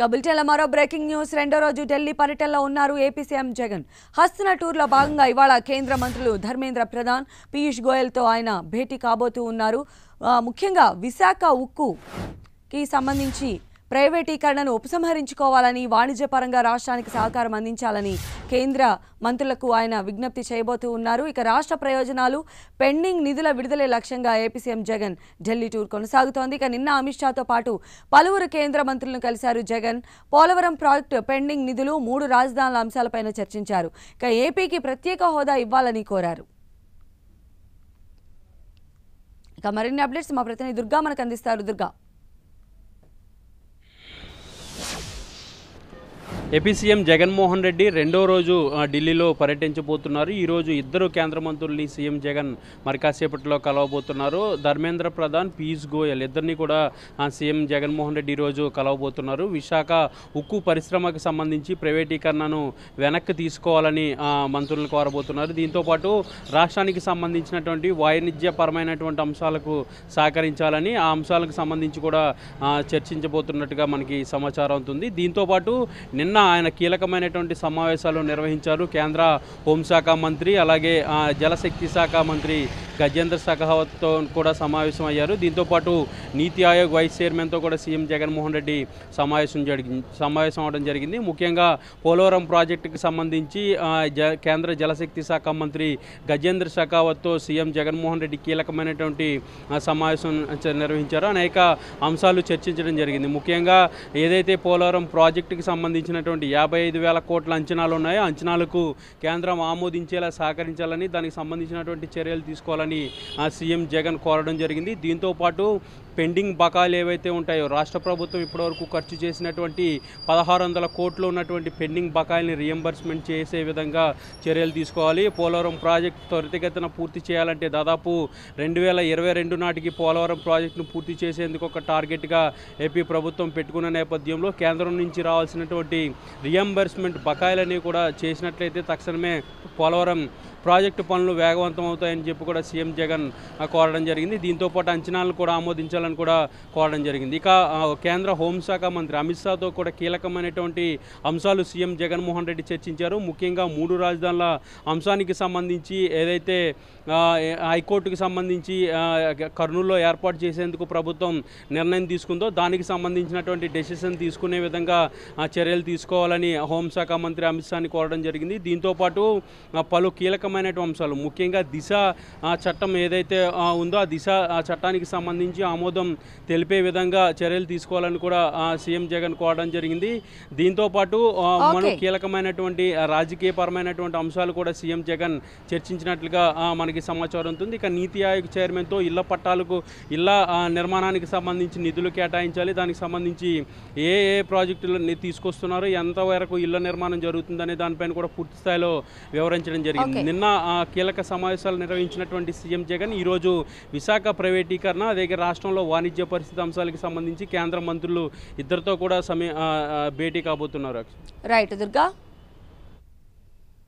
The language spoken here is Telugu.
కబుల్టెల మరో బ్రేకింగ్ న్యూస్ రెండో రోజు ఢిల్లీ పర్యటనలో ఉన్నారు ఏపీ సీఎం జగన్ హస్తన టూర్లో భాగంగా ఇవాళ కేంద్ర మంత్రులు ధర్మేంద్ర ప్రధాన్ పీయూష్ గోయల్తో ఆయన భేటీ కాబోతూ ఉన్నారు ముఖ్యంగా విశాఖ ఉక్కుకి సంబంధించి ప్రైవేటీకరణను ఉపసంహరించుకోవాలని వాణిజ్యపరంగా రాష్ట్రానికి సహకారం అందించాలని కేంద్ర మంత్రులకు ఆయన విజ్ఞప్తి చేయబోతూ ఉన్నారు ఇక రాష్ట్ర ప్రయోజనాలు పెండింగ్ నిధుల విడుదల లక్ష్యంగా AP CM Jagan Delhi tour కొనసాగుతోంది ఇక నిన్న అమిత్ షాతో పాటు పలువురు కేంద్ర మంత్రులను కలిశారు జగన్ పోలవరం ప్రాజెక్టు పెండింగ్ నిధులు మూడు రాజధానుల అంశాలపైన చర్చించారు ఇక ఏపీకి ప్రత్యేక హోదా ఇవ్వాలని కోరారు ఇక మరిన్ని అప్డేట్స్ మా ప్రతినిధి దుర్గా మనకు అందిస్తారు దుర్గా ఏపీ సీఎం జగన్మోహన్ రెడ్డి రెండో రోజు ఢిల్లీలో పర్యటించబోతున్నారు ఈరోజు ఇద్దరు కేంద్ర మంత్రుల్ని సీఎం జగన్ మరి కాసేపట్లో కలవబోతున్నారు ధర్మేంద్ర ప్రధాన్ పీయూష్ గోయల్ ఇద్దరిని కూడా సీఎం జగన్మోహన్ రెడ్డి ఈరోజు కలవబోతున్నారు విశాఖ ఉక్కు పరిశ్రమకు సంబంధించి ప్రైవేటీకరణను వెనక్కి తీసుకోవాలని మంత్రులను కోరబోతున్నారు దీంతోపాటు రాష్ట్రానికి సంబంధించినటువంటి వాణిజ్యపరమైనటువంటి అంశాలకు సహకరించాలని ఆ అంశాలకు సంబంధించి కూడా చర్చించబోతున్నట్టుగా మనకి సమాచారం అవుతుంది దీంతోపాటు నిన్న ఆయన కీలకమైనటువంటి సమావేశాలు నిర్వహించారు కేంద్ర హోంశాఖ మంత్రి అలాగే జలశక్తి శాఖ మంత్రి గజేంద్ర సఖావత్తో కూడా సమావేశం అయ్యారు దీంతోపాటు నీతి ఆయోగ్ వైస్ చైర్మన్తో కూడా సీఎం జగన్మోహన్ రెడ్డి సమావేశం జరిగి సమావేశం అవడం జరిగింది ముఖ్యంగా పోలవరం ప్రాజెక్టుకి సంబంధించి కేంద్ర జలశక్తి శాఖ మంత్రి గజేంద్ర సఖావత్తో సీఎం జగన్మోహన్ రెడ్డి కీలకమైనటువంటి సమావేశం నిర్వహించారు అనేక అంశాలు చర్చించడం జరిగింది ముఖ్యంగా ఏదైతే పోలవరం ప్రాజెక్టుకి సంబంధించినటువంటి యాభై ఐదు వేల కోట్ల అంచనాలు ఉన్నాయో అంచనాలకు కేంద్రం ఆమోదించేలా సహకరించాలని దానికి సంబంధించినటువంటి చర్యలు తీసుకోవాలని చేయాలని సీఎం జగన్ కోరడం జరిగింది దీంతోపాటు పెండింగ్ బకాయిలు ఏవైతే ఉంటాయో రాష్ట్ర ప్రభుత్వం ఇప్పటివరకు ఖర్చు చేసినటువంటి పదహారు వందల కోట్లు ఉన్నటువంటి పెండింగ్ బకాయిల్ని రియంబర్స్మెంట్ చేసే విధంగా చర్యలు తీసుకోవాలి పోలవరం ప్రాజెక్ట్ త్వరితగతిన పూర్తి చేయాలంటే దాదాపు రెండు వేల ఇరవై రెండు నాటికి పోలవరం ప్రాజెక్టును పూర్తి చేసేందుకు ఒక టార్గెట్గా ఏపీ ప్రభుత్వం పెట్టుకున్న నేపథ్యంలో కేంద్రం నుంచి రావాల్సినటువంటి రియంబర్స్మెంట్ బకాయిలని కూడా చేసినట్లయితే తక్షణమే పోలవరం ప్రాజెక్టు పనులు వేగవంతం అవుతాయని చెప్పి కూడా సీఎం జగన్ కోరడం జరిగింది దీంతోపాటు అంచనాలను కూడా ఆమోదించాలని చేయాలని కూడా కోరడం జరిగింది ఇక కేంద్ర హోంశాఖ మంత్రి అమిత్ షాతో కూడా కీలకమైనటువంటి అంశాలు సీఎం జగన్మోహన్ రెడ్డి చర్చించారు ముఖ్యంగా మూడు రాజధానుల అంశానికి సంబంధించి ఏదైతే హైకోర్టుకి సంబంధించి కర్నూలులో ఏర్పాటు చేసేందుకు ప్రభుత్వం నిర్ణయం తీసుకుందో దానికి సంబంధించినటువంటి డెసిషన్ తీసుకునే విధంగా చర్యలు తీసుకోవాలని హోంశాఖ మంత్రి అమిత్ షాని కోరడం జరిగింది దీంతోపాటు పలు కీలకమైనటువంటి అంశాలు ముఖ్యంగా దిశ చట్టం ఏదైతే ఉందో ఆ దిశ చట్టానికి సంబంధించి ఆమోద ప్రభుత్వం తెలిపే విధంగా చర్యలు తీసుకోవాలని కూడా సీఎం జగన్ కోరడం జరిగింది దీంతోపాటు మనం కీలకమైనటువంటి రాజకీయపరమైనటువంటి అంశాలు కూడా సీఎం జగన్ చర్చించినట్లుగా మనకి సమాచారం ఉంటుంది ఇక నీతి ఆయోగ్ చైర్మన్తో ఇళ్ల పట్టాలకు ఇళ్ల నిర్మాణానికి సంబంధించి నిధులు కేటాయించాలి దానికి సంబంధించి ఏ ఏ ప్రాజెక్టులు తీసుకొస్తున్నారు ఎంతవరకు ఇళ్ల నిర్మాణం జరుగుతుందనే దానిపైన కూడా పూర్తి స్థాయిలో వివరించడం జరిగింది నిన్న కీలక సమావేశాలు నిర్వహించినటువంటి సీఎం జగన్ ఈరోజు విశాఖ ప్రైవేటీకరణ అదే రాష్ట్రంలో వాణిజ్య పరిస్థితి అంశాలకు సంబంధించి కేంద్ర మంత్రులు ఇద్దరితో కూడా సమీ భేటీ కాబోతున్నారు రైట్ దుర్గా